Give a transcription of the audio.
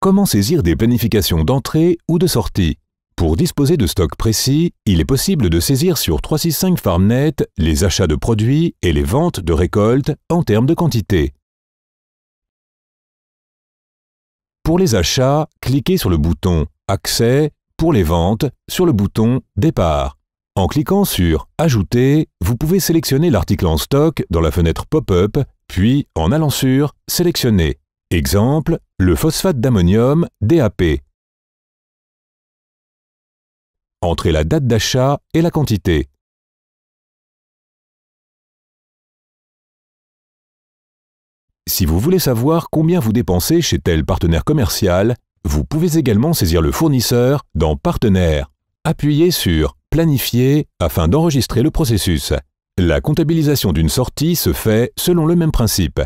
Comment saisir des planifications d'entrée ou de sortie Pour disposer de stocks précis, il est possible de saisir sur 365 FarmNet les achats de produits et les ventes de récoltes en termes de quantité. Pour les achats, cliquez sur le bouton Accès, pour les ventes, sur le bouton Départ. En cliquant sur Ajouter, vous pouvez sélectionner l'article en stock dans la fenêtre Pop-up, puis en allant sur Sélectionner. Exemple, le phosphate d'ammonium DAP. Entrez la date d'achat et la quantité. Si vous voulez savoir combien vous dépensez chez tel partenaire commercial, vous pouvez également saisir le fournisseur dans Partenaire. Appuyez sur Planifier afin d'enregistrer le processus. La comptabilisation d'une sortie se fait selon le même principe.